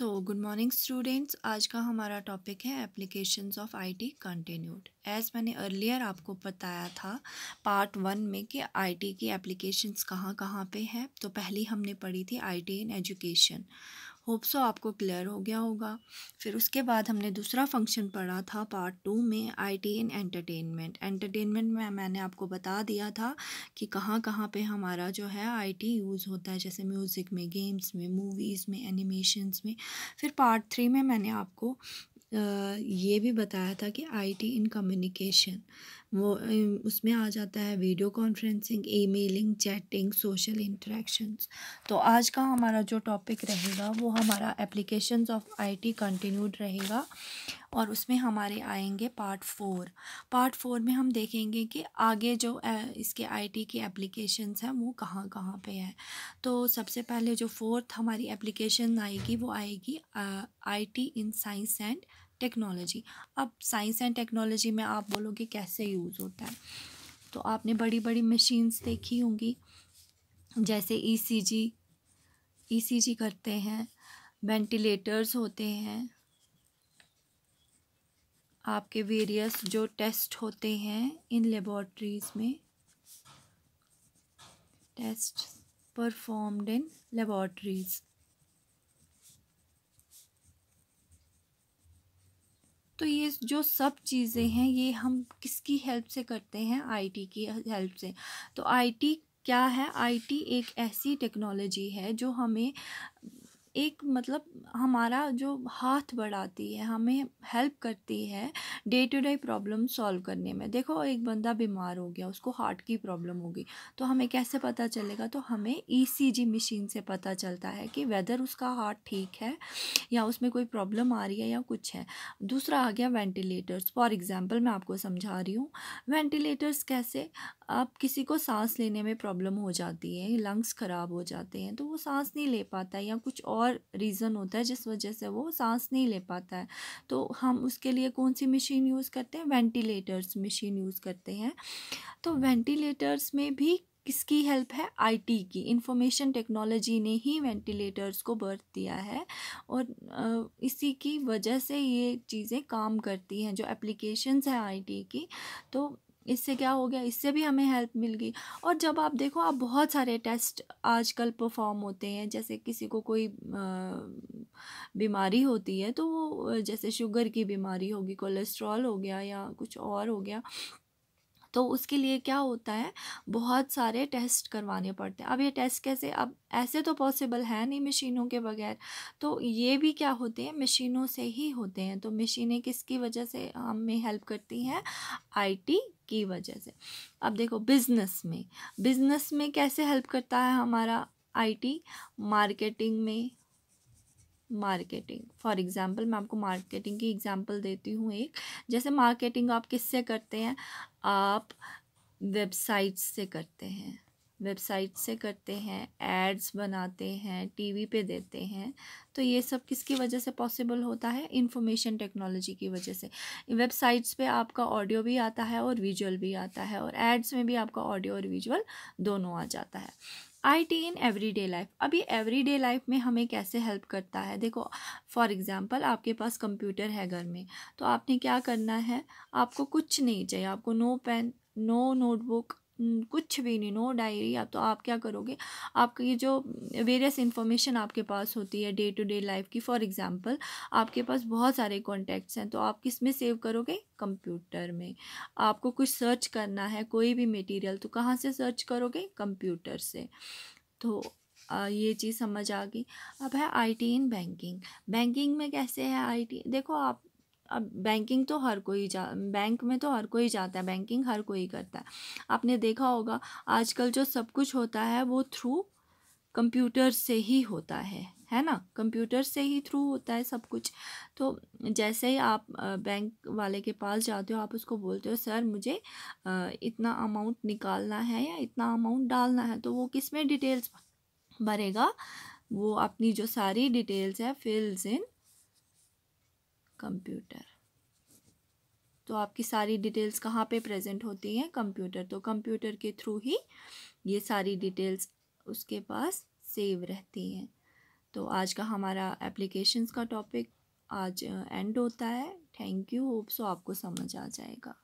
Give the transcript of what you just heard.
so good morning students आज का हमारा टॉपिक है application of IT continued as मैंने अर्लियर आपको बताया था पार्ट वन में कि आईटी की एप्लीकेशंस कहाँ कहाँ पे हैं तो पहली हमने पढ़ी थी IT in education hope so आपको क्लियर हो गया होगा फिर उसके बाद हमने दूसरा फंक्शन पढ़ा था पार्ट टू में IT in entertainment entertainment में मैंने आपको बता दिया था कि कहाँ कहाँ पे हमारा जो है आई टी यूज़ होता है जैसे म्यूज़िक में गेम्स में मूवीज़ में एनिमेशंस में फिर पार्ट थ्री में मैंने आपको ये भी बताया था कि आई टी इन कम्युनिकेशन वो उसमें आ जाता है video conferencing emailing chatting social interactions तो आज का हमारा जो टॉपिक रहेगा वो हमारा एप्लीकेशंस ऑफ आईटी कंटिन्यूड रहेगा और उसमें हमारे आएंगे पार्ट फोर पार्ट फोर में हम देखेंगे कि आगे जो इसके आईटी की एप्लीकेशंस हैं वो कहाँ कहाँ पे है तो सबसे पहले जो फोर्थ हमारी एप्लीकेशन आएगी वो आएगी I in science and technology अब साइंस एंड टेक्नोलॉजी में आप बोलोगे कैसे यूज़ होता है तो आपने बड़ी बड़ी मशीन्स देखी होंगी जैसे ईसीजी e ईसीजी e करते हैं वेंटिलेटर्स होते हैं आपके वेरियस जो टेस्ट होते हैं इन लेबॉर्ट्रीज़ में टेस्ट परफॉर्म्ड इन लेबॉर्ट्रीज़ तो ये जो सब चीज़ें हैं ये हम किसकी हेल्प से करते हैं आईटी की हेल्प से तो आईटी क्या है आईटी एक ऐसी टेक्नोलॉजी है जो हमें एक मतलब हमारा जो हाथ बढ़ाती है हमें हेल्प करती है day to day problem solve करने में देखो एक बंदा बीमार हो गया उसको हार्ट की प्रॉब्लम होगी तो हमें कैसे पता चलेगा तो हमें ईसीजी e मशीन से पता चलता है कि वेदर उसका हार्ट ठीक है या उसमें कोई प्रॉब्लम आ रही है या कुछ है दूसरा आ गया वेंटिलेटर्स फॉर एग्ज़ाम्पल मैं आपको समझा रही हूँ वेंटिलेटर्स कैसे अब किसी को सांस लेने में प्रॉब्लम हो जाती है लंग्स ख़राब हो जाते हैं तो वो सांस नहीं ले पाता है या कुछ और रीज़न होता है जिस वजह से वो सांस नहीं ले पाता है तो हम उसके लिए कौन सी मशीन यूज़ करते हैं वेंटिलेटर्स मशीन यूज़ करते हैं तो वेंटिलेटर्स में भी किसकी हेल्प है आईटी की इंफॉर्मेशन टेक्नोलॉजी ने ही वेंटिलेटर्स को बर्थ दिया है और इसी की वजह से ये चीज़ें काम करती हैं जो एप्लीकेशंस हैं आईटी की तो इससे क्या हो गया इससे भी हमें हेल्प मिल गई और जब आप देखो आप बहुत सारे टेस्ट आजकल परफॉर्म होते हैं जैसे किसी को कोई बीमारी होती है तो वो जैसे शुगर की बीमारी होगी कोलेस्ट्रॉल हो गया या कुछ और हो गया तो उसके लिए क्या होता है बहुत सारे टेस्ट करवाने पड़ते हैं अब ये टेस्ट कैसे अब ऐसे तो पॉसिबल है नहीं मशीनों के बगैर तो ये भी क्या होते हैं मशीनों से ही होते हैं तो मशीनें किसकी वजह से हमें हेल्प करती हैं आईटी की वजह से अब देखो बिज़नेस में बिज़नेस में कैसे हेल्प करता है हमारा आईटी मार्केटिंग में मार्केटिंग फॉर एग्ज़ाम्पल मैं आपको मार्केटिंग की एग्ज़ाम्पल देती हूँ एक जैसे मार्केटिंग आप किससे करते हैं आप वेबसाइट से करते हैं वेबसाइट से करते हैं एड्स बनाते हैं टीवी पे देते हैं तो ये सब किसकी वजह से पॉसिबल होता है इंफॉर्मेशन टेक्नोलॉजी की वजह से वेबसाइट्स पे आपका ऑडियो भी आता है और विजुअल भी आता है और एड्स में भी आपका ऑडियो और विजुअल दोनों आ जाता है IT in every day life अभी एवरीडे एवरी डे लाइफ में हमें कैसे हेल्प करता है देखो फॉर एग्ज़ाम्पल आपके पास कंप्यूटर है घर में तो आपने क्या करना है आपको कुछ नहीं चाहिए आपको नो पेन नो नोटबुक कुछ भी नहीं नो डायरी आप तो आप क्या करोगे आपकी ये जो वेरियस इन्फॉर्मेशन आपके पास होती है डे टू डे लाइफ की फॉर एग्ज़ाम्पल आपके पास बहुत सारे कॉन्टैक्ट्स हैं तो आप किस में सेव करोगे कंप्यूटर में आपको कुछ सर्च करना है कोई भी मटेरियल तो कहाँ से सर्च करोगे कंप्यूटर से तो ये चीज़ समझ आ गई अब है आईटी इन बैंकिंग बैंकिंग में कैसे है आईटी देखो आप अब बैंकिंग तो हर कोई जा बैंक में तो हर कोई जाता है बैंकिंग हर कोई करता है आपने देखा होगा आजकल जो सब कुछ होता है वो थ्रू कंप्यूटर से ही होता है है ना कंप्यूटर से ही थ्रू होता है सब कुछ तो जैसे ही आप बैंक वाले के पास जाते हो आप उसको बोलते हो सर मुझे इतना अमाउंट निकालना है या इतना अमाउंट डालना है तो वो किस में डिटेल्स भरेगा वो अपनी जो सारी डिटेल्स है फिल्स इन कंप्यूटर तो आपकी सारी डिटेल्स कहाँ पे प्रेजेंट होती हैं कंप्यूटर तो कंप्यूटर के थ्रू ही ये सारी डिटेल्स उसके पास सेव रहती हैं तो आज का हमारा एप्लीकेशंस का टॉपिक आज एंड होता है थैंक यू होप सो आपको समझ आ जाएगा